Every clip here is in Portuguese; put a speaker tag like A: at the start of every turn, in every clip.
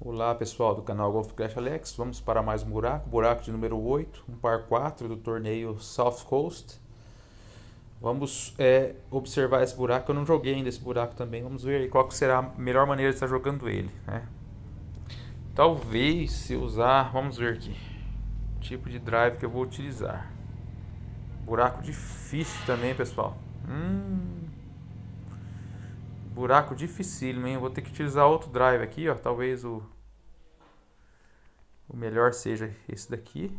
A: Olá pessoal do canal Golf Crash Alex, vamos para mais um buraco, buraco de número 8, um par 4 do torneio South Coast. Vamos é, observar esse buraco, eu não joguei ainda esse buraco também, vamos ver qual será a melhor maneira de estar jogando ele. Né? Talvez se usar, vamos ver aqui, tipo de drive que eu vou utilizar. Buraco difícil também pessoal. Hum... Buraco dificílimo, hein? Eu vou ter que utilizar outro drive aqui, ó. Talvez o, o melhor seja esse daqui.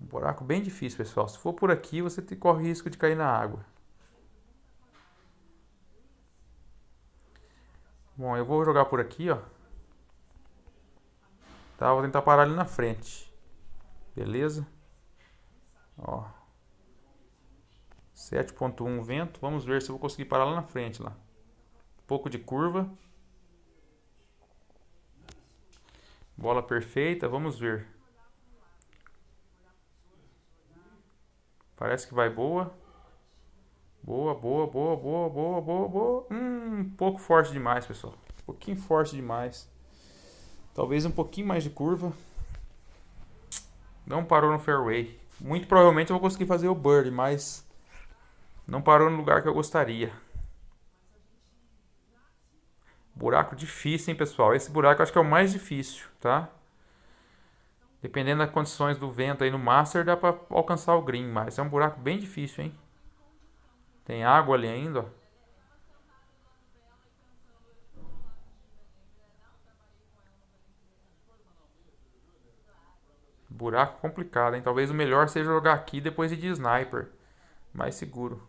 A: Um buraco bem difícil, pessoal. Se for por aqui, você corre risco de cair na água. Bom, eu vou jogar por aqui, ó. Tá, vou tentar parar ali na frente. Beleza? Ó. 7.1 vento. Vamos ver se eu vou conseguir parar lá na frente lá. Um pouco de curva. Bola perfeita, vamos ver. Parece que vai boa. Boa, boa, boa, boa, boa, boa, boa. Hum, um pouco forte demais, pessoal. Um pouquinho forte demais. Talvez um pouquinho mais de curva. Não parou no fairway. Muito provavelmente eu vou conseguir fazer o birdie, mas não parou no lugar que eu gostaria. Buraco difícil, hein, pessoal? Esse buraco acho que é o mais difícil, tá? Dependendo das condições do vento aí no Master, dá para alcançar o green, mas é um buraco bem difícil, hein? Tem água ali ainda, ó. Buraco complicado, hein? Talvez o melhor seja jogar aqui depois ir de sniper. Mais seguro.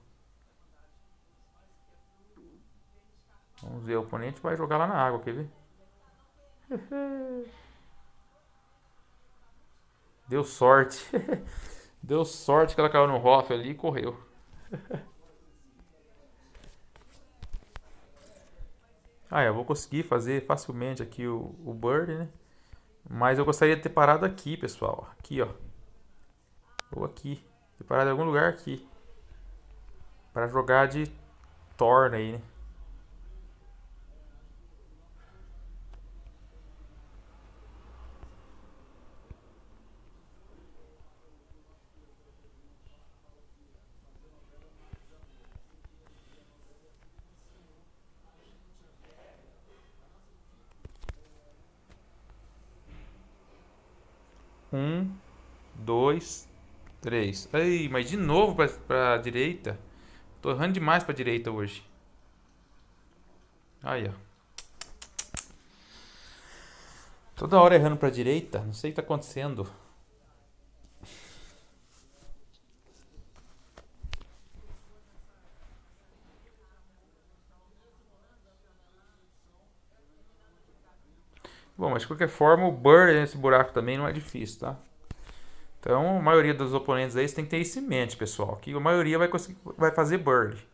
A: Vamos ver, o oponente vai jogar lá na água, quer ver? Deu sorte. Deu sorte que ela caiu no Hoff ali e correu. Ah, eu vou conseguir fazer facilmente aqui o, o Bird, né? Mas eu gostaria de ter parado aqui, pessoal. Aqui, ó. Ou aqui. Ter parado em algum lugar aqui. Para jogar de Thorn aí, né? Um, dois, três. Ei, mas de novo pra, pra direita. Tô errando demais pra direita hoje. Aí, ó. Toda hora errando pra direita. Não sei o que tá acontecendo. Bom, mas de qualquer forma, o Burr nesse buraco também não é difícil, tá? Então, a maioria dos oponentes aí, você tem que ter isso em mente, pessoal. Que a maioria vai, conseguir, vai fazer Bird.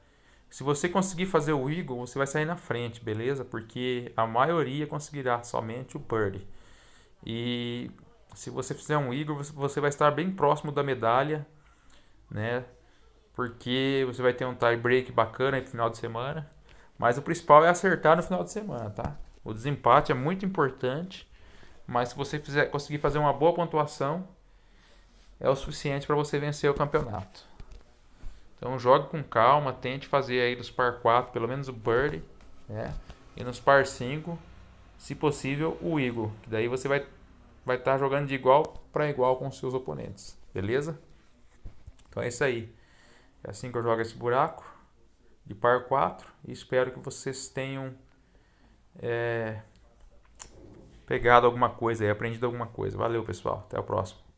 A: Se você conseguir fazer o Eagle, você vai sair na frente, beleza? Porque a maioria conseguirá somente o Bird. E se você fizer um Eagle, você vai estar bem próximo da medalha, né? Porque você vai ter um tie break bacana no final de semana. Mas o principal é acertar no final de semana, tá? O desempate é muito importante, mas se você fizer, conseguir fazer uma boa pontuação, é o suficiente para você vencer o campeonato. Então jogue com calma, tente fazer aí dos par 4 pelo menos o birdie, né? E nos par 5, se possível, o eagle, que daí você vai vai estar tá jogando de igual para igual com seus oponentes, beleza? Então é isso aí. É assim que eu jogo esse buraco de par 4 e espero que vocês tenham é, pegado alguma coisa aprendido alguma coisa. Valeu, pessoal. Até o próximo.